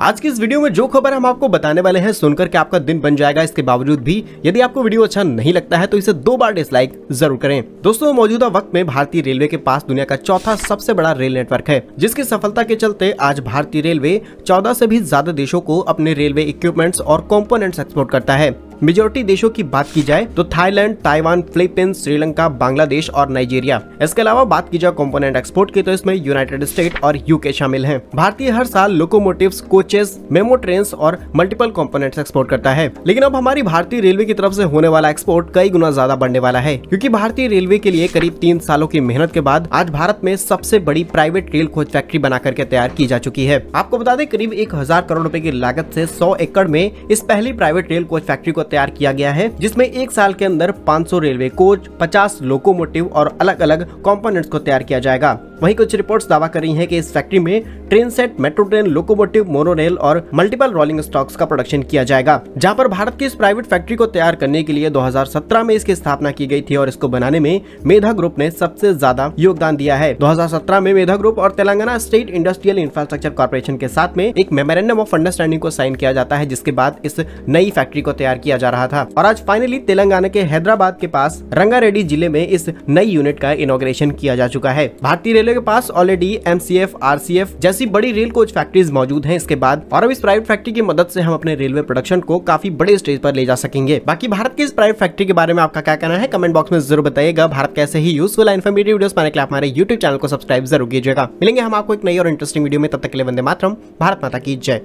आज की इस वीडियो में जो खबर हम आपको बताने वाले हैं सुनकर के आपका दिन बन जाएगा इसके बावजूद भी यदि आपको वीडियो अच्छा नहीं लगता है तो इसे दो बार डिसलाइक जरूर करें दोस्तों मौजूदा वक्त में भारतीय रेलवे के पास दुनिया का चौथा सबसे बड़ा रेल नेटवर्क है जिसकी सफलता के चलते आज भारतीय रेलवे चौदह से भी ज्यादा देशों को अपने रेलवे इक्विपमेंट्स और कॉम्पोनेंट्स एक्सपोर्ट करता है मेजोरिटी देशों की बात की जाए तो Thailand Taiwan Philippines Sri Lanka Bangladesh और नाइजीरिया इसके अलावा बात की जाए कॉम्पोनेट एक्सपोर्ट की तो इसमें यूनाइटेड स्टेट और यूके शामिल है भारतीय हर साल लोकोमोटिव कोचेस मेमो ट्रेन और मल्टीपल कॉम्पोनेट एक्सपोर्ट करता है लेकिन अब हमारी भारतीय रेलवे की तरफ ऐसी होने वाला एक्सपोर्ट कई गुना ज्यादा बढ़ने वाला है क्यूँकी भारतीय रेलवे के लिए करीब तीन सालों की मेहनत के बाद आज भारत में सबसे बड़ी प्राइवेट रेल कोच फैक्ट्री बना करके तैयार की जा चुकी है आपको बता दें करीब एक हजार करोड़ रूपए की लागत ऐसी सौ एकड़ में इस पहली प्राइवेट रेल कोच फैक्ट्री को तैयार किया गया है जिसमें एक साल के अंदर 500 रेलवे कोच 50 लोकोमोटिव और अलग अलग कंपोनेंट्स को तैयार किया जाएगा वहीं कुछ रिपोर्ट्स दावा कर रही हैं कि इस फैक्ट्री में train set metro train locomotive monorail और मल्टीपल रोलिंग स्टॉक्स का प्रोडक्शन किया जाएगा जहाँ पर भारत की इस प्राइवेट फैक्ट्री को तैयार करने के लिए 2017 में इसकी स्थापना की गई थी और इसको बनाने में मेधा ग्रुप ने सबसे ज्यादा योगदान दिया है दो में मेधा ग्रुप और Telangana state industrial infrastructure corporation के साथ में एक मेमोरेंडम ऑफ अंडरस्टैंडिंग को साइन किया जाता है जिसके बाद इस नई फैक्ट्री को तैयार किया जा रहा था और आज फाइनली तेलंगाना के हैदराबाद के पास रंगारेड्डी जिले में इस नई यूनिट का इनोग्रेशन किया जा चुका है भारतीय रेलवे के पास ऑलरेडी एम सी जैसी बड़ी रेल कोच फैक्ट्रीज मौजूद है इसके बाद और अब इस प्राइवेट फैक्ट्री की मदद से हम अपने रेलवे प्रोडक्शन को काफी बड़े स्टेज पर ले जा सकेंगे बाकी भारत की इस प्राइवेट फैक्ट्री के बारे में आपका क्या कहना है कमेंट बॉक्स में जरूर बताएगा भारत कैसे ही यूजफुल इन्फॉर्मेटिव पाने के लिए हमारे यूट्यूब चैनल को सब्सक्राइब जरूर कीजिएगा मिलेंगे हम आपको एक नई और इंटरेस्टिंग वीडियो में तब तक के लिए वंदे मातरम भारत माता की जय